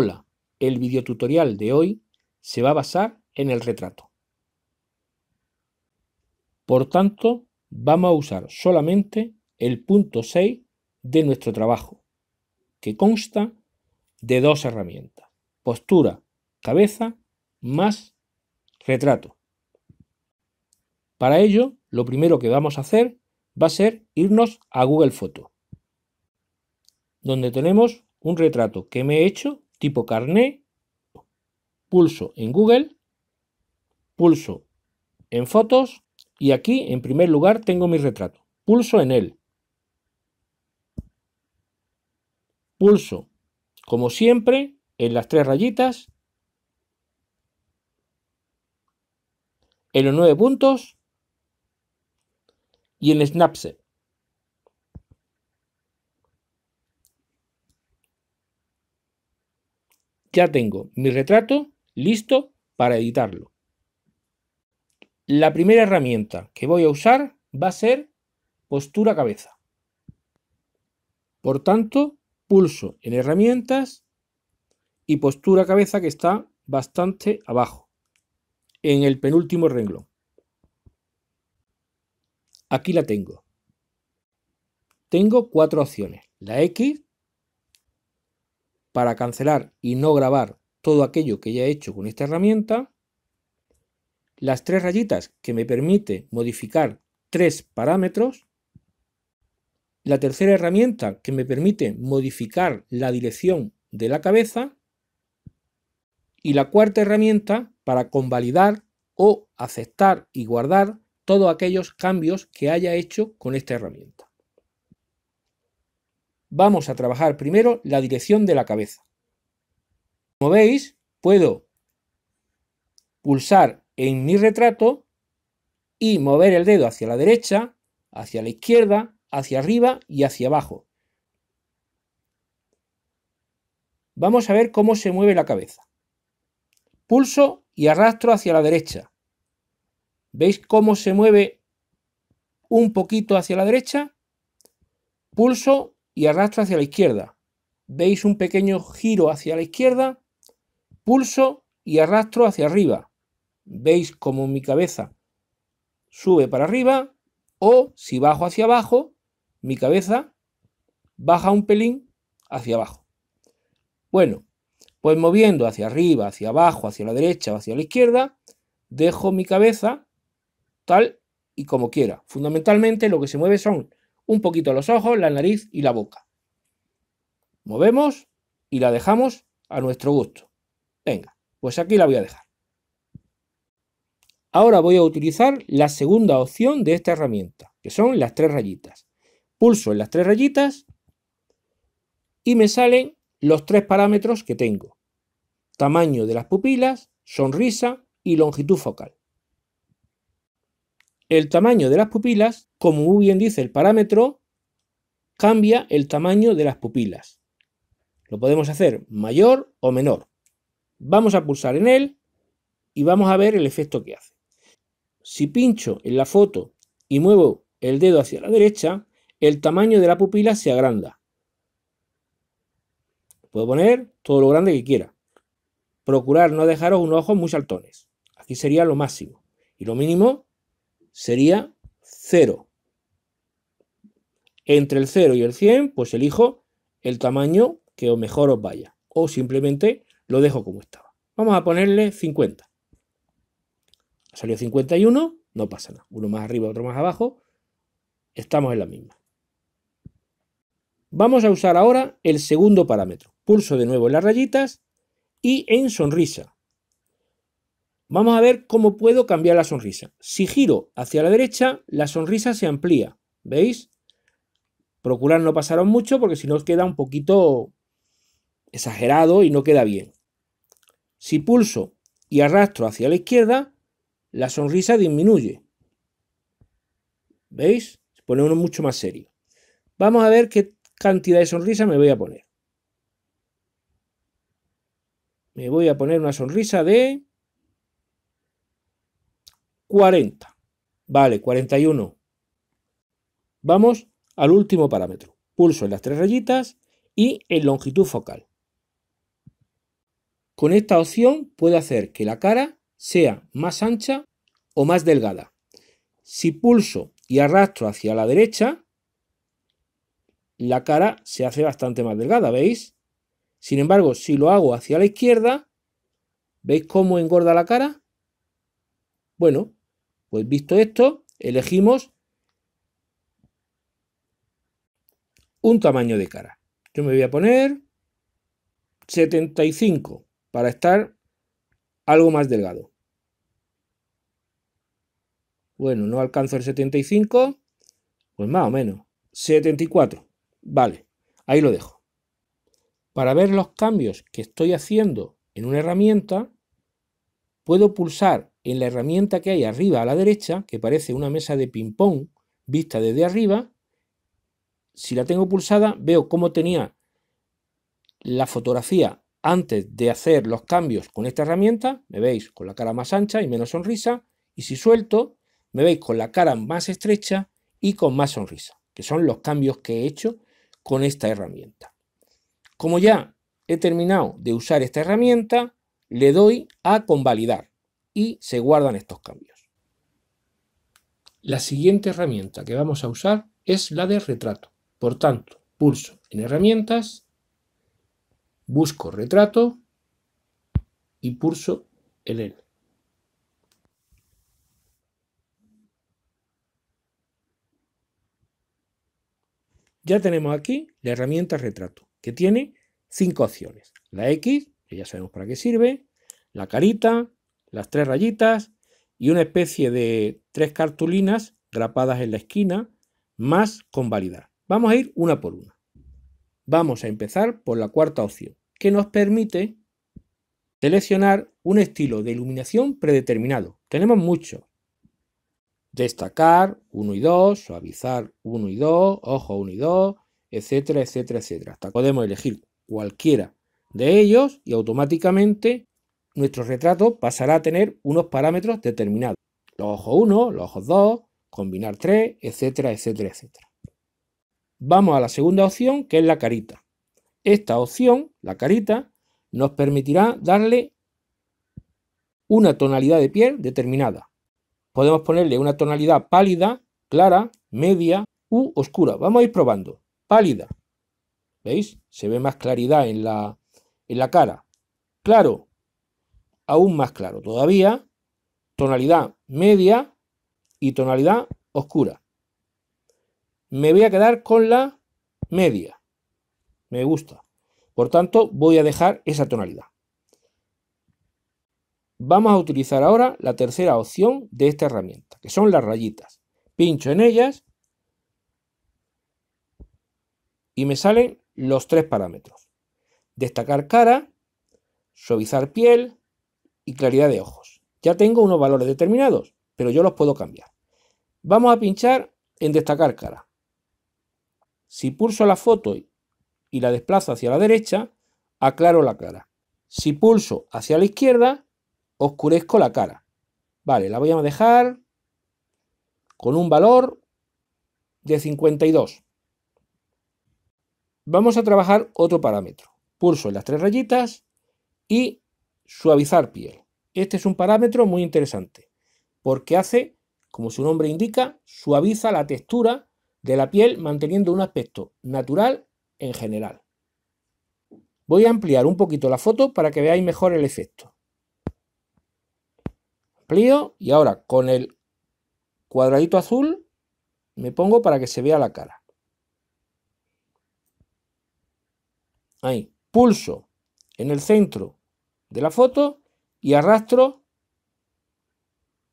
Hola, el videotutorial de hoy se va a basar en el retrato. Por tanto, vamos a usar solamente el punto 6 de nuestro trabajo, que consta de dos herramientas, postura, cabeza, más retrato. Para ello, lo primero que vamos a hacer va a ser irnos a Google Foto, donde tenemos un retrato que me he hecho tipo carné, pulso en Google, pulso en fotos y aquí en primer lugar tengo mi retrato. Pulso en él. Pulso, como siempre, en las tres rayitas. En los nueve puntos. Y en Snapseed. ya tengo mi retrato listo para editarlo. La primera herramienta que voy a usar va a ser postura cabeza. Por tanto, pulso en herramientas y postura cabeza que está bastante abajo, en el penúltimo renglón. Aquí la tengo. Tengo cuatro opciones. La X, para cancelar y no grabar todo aquello que ya he hecho con esta herramienta, las tres rayitas que me permite modificar tres parámetros, la tercera herramienta que me permite modificar la dirección de la cabeza y la cuarta herramienta para convalidar o aceptar y guardar todos aquellos cambios que haya hecho con esta herramienta vamos a trabajar primero la dirección de la cabeza. Como veis, puedo pulsar en mi retrato y mover el dedo hacia la derecha, hacia la izquierda, hacia arriba y hacia abajo. Vamos a ver cómo se mueve la cabeza. Pulso y arrastro hacia la derecha. ¿Veis cómo se mueve un poquito hacia la derecha? Pulso y arrastra hacia la izquierda. Veis un pequeño giro hacia la izquierda, pulso y arrastro hacia arriba. Veis como mi cabeza sube para arriba o si bajo hacia abajo, mi cabeza baja un pelín hacia abajo. Bueno, pues moviendo hacia arriba, hacia abajo, hacia la derecha o hacia la izquierda, dejo mi cabeza tal y como quiera. Fundamentalmente lo que se mueve son un poquito los ojos, la nariz y la boca. Movemos y la dejamos a nuestro gusto. Venga, pues aquí la voy a dejar. Ahora voy a utilizar la segunda opción de esta herramienta, que son las tres rayitas. Pulso en las tres rayitas y me salen los tres parámetros que tengo. Tamaño de las pupilas, sonrisa y longitud focal el tamaño de las pupilas, como muy bien dice el parámetro, cambia el tamaño de las pupilas. Lo podemos hacer mayor o menor. Vamos a pulsar en él y vamos a ver el efecto que hace. Si pincho en la foto y muevo el dedo hacia la derecha, el tamaño de la pupila se agranda. Puedo poner todo lo grande que quiera. Procurar no dejaros unos ojos muy saltones. Aquí sería lo máximo. Y lo mínimo sería 0. Entre el 0 y el 100, pues elijo el tamaño que mejor os vaya. O simplemente lo dejo como estaba. Vamos a ponerle 50. Salió 51, no pasa nada. Uno más arriba, otro más abajo. Estamos en la misma. Vamos a usar ahora el segundo parámetro. Pulso de nuevo en las rayitas y en sonrisa. Vamos a ver cómo puedo cambiar la sonrisa. Si giro hacia la derecha, la sonrisa se amplía. ¿Veis? Procurar no pasaros mucho porque si no os queda un poquito exagerado y no queda bien. Si pulso y arrastro hacia la izquierda, la sonrisa disminuye. ¿Veis? Se pone uno mucho más serio. Vamos a ver qué cantidad de sonrisa me voy a poner. Me voy a poner una sonrisa de 40. Vale, 41. Vamos al último parámetro. Pulso en las tres rayitas y en longitud focal. Con esta opción puedo hacer que la cara sea más ancha o más delgada. Si pulso y arrastro hacia la derecha, la cara se hace bastante más delgada, ¿veis? Sin embargo, si lo hago hacia la izquierda, ¿veis cómo engorda la cara? Bueno, pues visto esto, elegimos un tamaño de cara. Yo me voy a poner 75 para estar algo más delgado. Bueno, no alcanzo el 75, pues más o menos. 74, vale, ahí lo dejo. Para ver los cambios que estoy haciendo en una herramienta, puedo pulsar en la herramienta que hay arriba a la derecha, que parece una mesa de ping-pong vista desde arriba, si la tengo pulsada veo cómo tenía la fotografía antes de hacer los cambios con esta herramienta, me veis con la cara más ancha y menos sonrisa, y si suelto, me veis con la cara más estrecha y con más sonrisa, que son los cambios que he hecho con esta herramienta. Como ya he terminado de usar esta herramienta, le doy a convalidar y se guardan estos cambios. La siguiente herramienta que vamos a usar es la de retrato. Por tanto, pulso en herramientas, busco retrato y pulso en él. Ya tenemos aquí la herramienta retrato, que tiene cinco opciones. La X, que ya sabemos para qué sirve, la carita, las tres rayitas y una especie de tres cartulinas grapadas en la esquina, más convalidar. Vamos a ir una por una. Vamos a empezar por la cuarta opción, que nos permite seleccionar un estilo de iluminación predeterminado. Tenemos muchos. Destacar 1 y 2, suavizar 1 y 2, ojo 1 y 2, etcétera, etcétera, etcétera. Hasta podemos elegir cualquiera de ellos y automáticamente nuestro retrato pasará a tener unos parámetros determinados. Los ojos 1, los ojos 2, combinar 3, etcétera, etcétera, etcétera. Vamos a la segunda opción, que es la carita. Esta opción, la carita, nos permitirá darle una tonalidad de piel determinada. Podemos ponerle una tonalidad pálida, clara, media u oscura. Vamos a ir probando. Pálida. ¿Veis? Se ve más claridad en la, en la cara. Claro, aún más claro todavía, tonalidad media y tonalidad oscura. Me voy a quedar con la media. Me gusta. Por tanto, voy a dejar esa tonalidad. Vamos a utilizar ahora la tercera opción de esta herramienta, que son las rayitas. Pincho en ellas y me salen los tres parámetros. Destacar cara, suavizar piel, y claridad de ojos. Ya tengo unos valores determinados, pero yo los puedo cambiar. Vamos a pinchar en destacar cara. Si pulso la foto y la desplazo hacia la derecha, aclaro la cara. Si pulso hacia la izquierda, oscurezco la cara. Vale, la voy a dejar con un valor de 52. Vamos a trabajar otro parámetro. Pulso en las tres rayitas y Suavizar piel. Este es un parámetro muy interesante porque hace, como su nombre indica, suaviza la textura de la piel manteniendo un aspecto natural en general. Voy a ampliar un poquito la foto para que veáis mejor el efecto. Amplío y ahora con el cuadradito azul me pongo para que se vea la cara. Ahí, pulso en el centro de la foto y arrastro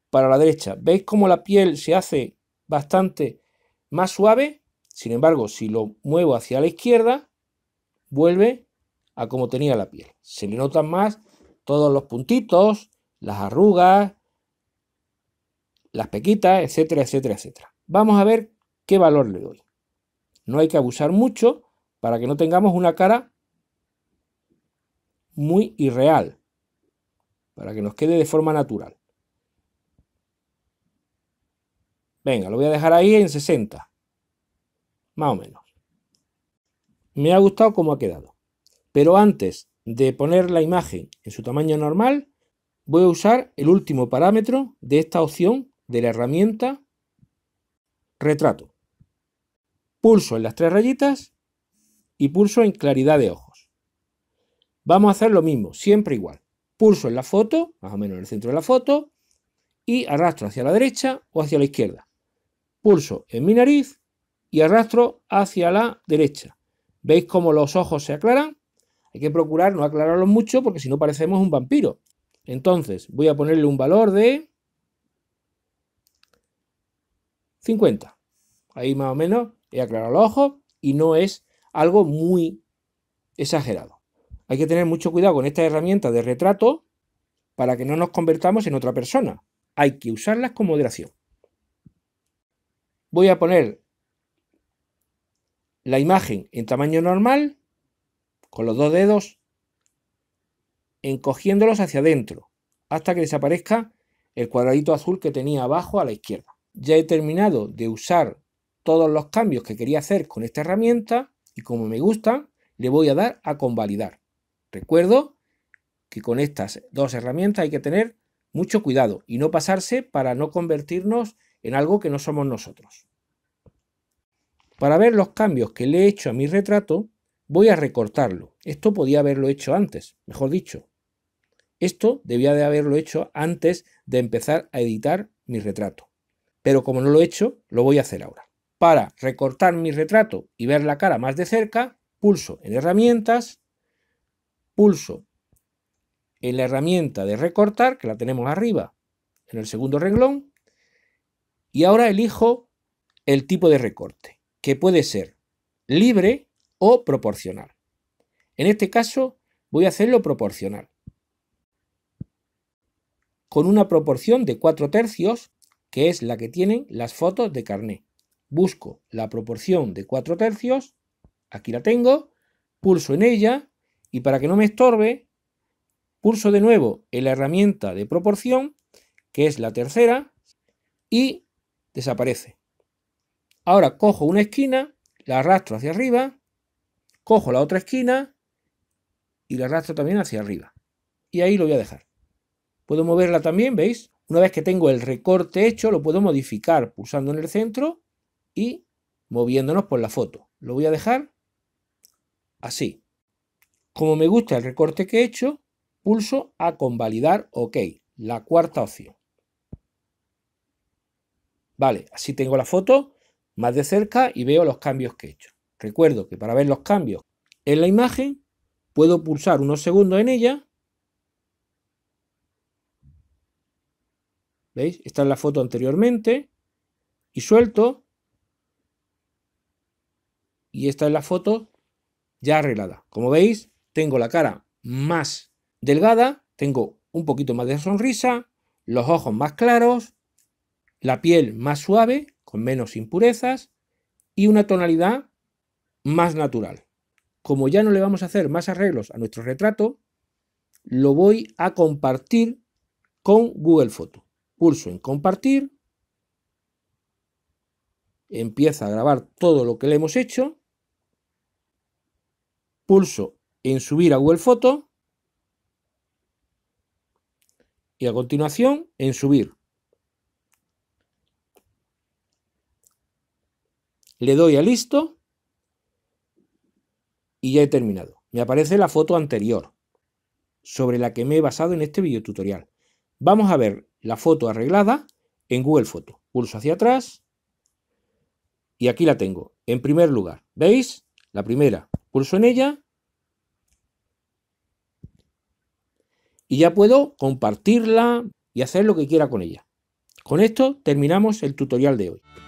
para la derecha. ¿Veis cómo la piel se hace bastante más suave? Sin embargo, si lo muevo hacia la izquierda, vuelve a como tenía la piel. Se le notan más todos los puntitos, las arrugas, las pequitas, etcétera, etcétera, etcétera. Vamos a ver qué valor le doy. No hay que abusar mucho para que no tengamos una cara muy irreal, para que nos quede de forma natural. Venga, lo voy a dejar ahí en 60, más o menos. Me ha gustado cómo ha quedado. Pero antes de poner la imagen en su tamaño normal, voy a usar el último parámetro de esta opción de la herramienta retrato. Pulso en las tres rayitas y pulso en claridad de ojo. Vamos a hacer lo mismo, siempre igual. Pulso en la foto, más o menos en el centro de la foto, y arrastro hacia la derecha o hacia la izquierda. Pulso en mi nariz y arrastro hacia la derecha. ¿Veis cómo los ojos se aclaran? Hay que procurar no aclararlos mucho porque si no parecemos un vampiro. Entonces voy a ponerle un valor de 50. Ahí más o menos he aclarado los ojos y no es algo muy exagerado. Hay que tener mucho cuidado con esta herramienta de retrato para que no nos convertamos en otra persona. Hay que usarlas con moderación. Voy a poner la imagen en tamaño normal, con los dos dedos, encogiéndolos hacia adentro, hasta que desaparezca el cuadradito azul que tenía abajo a la izquierda. Ya he terminado de usar todos los cambios que quería hacer con esta herramienta y como me gusta, le voy a dar a convalidar. Recuerdo que con estas dos herramientas hay que tener mucho cuidado y no pasarse para no convertirnos en algo que no somos nosotros. Para ver los cambios que le he hecho a mi retrato, voy a recortarlo. Esto podía haberlo hecho antes, mejor dicho. Esto debía de haberlo hecho antes de empezar a editar mi retrato. Pero como no lo he hecho, lo voy a hacer ahora. Para recortar mi retrato y ver la cara más de cerca, pulso en herramientas, pulso en la herramienta de recortar, que la tenemos arriba, en el segundo renglón, y ahora elijo el tipo de recorte, que puede ser libre o proporcional. En este caso voy a hacerlo proporcional, con una proporción de 4 tercios, que es la que tienen las fotos de carnet. Busco la proporción de 4 tercios, aquí la tengo, pulso en ella y para que no me estorbe, pulso de nuevo en la herramienta de proporción, que es la tercera, y desaparece. Ahora cojo una esquina, la arrastro hacia arriba, cojo la otra esquina y la arrastro también hacia arriba. Y ahí lo voy a dejar. Puedo moverla también, ¿veis? Una vez que tengo el recorte hecho, lo puedo modificar pulsando en el centro y moviéndonos por la foto. Lo voy a dejar así. Como me gusta el recorte que he hecho, pulso a convalidar OK, la cuarta opción. Vale, así tengo la foto más de cerca y veo los cambios que he hecho. Recuerdo que para ver los cambios en la imagen, puedo pulsar unos segundos en ella. ¿Veis? Esta es la foto anteriormente. Y suelto. Y esta es la foto ya arreglada. Como veis, tengo la cara más delgada, tengo un poquito más de sonrisa, los ojos más claros, la piel más suave, con menos impurezas y una tonalidad más natural. Como ya no le vamos a hacer más arreglos a nuestro retrato, lo voy a compartir con Google Photo. Pulso en compartir, empieza a grabar todo lo que le hemos hecho, pulso en subir a Google Foto y a continuación en subir. Le doy a listo y ya he terminado. Me aparece la foto anterior sobre la que me he basado en este video tutorial. Vamos a ver la foto arreglada en Google Foto. Pulso hacia atrás y aquí la tengo. En primer lugar, ¿veis? La primera, pulso en ella y ya puedo compartirla y hacer lo que quiera con ella. Con esto terminamos el tutorial de hoy.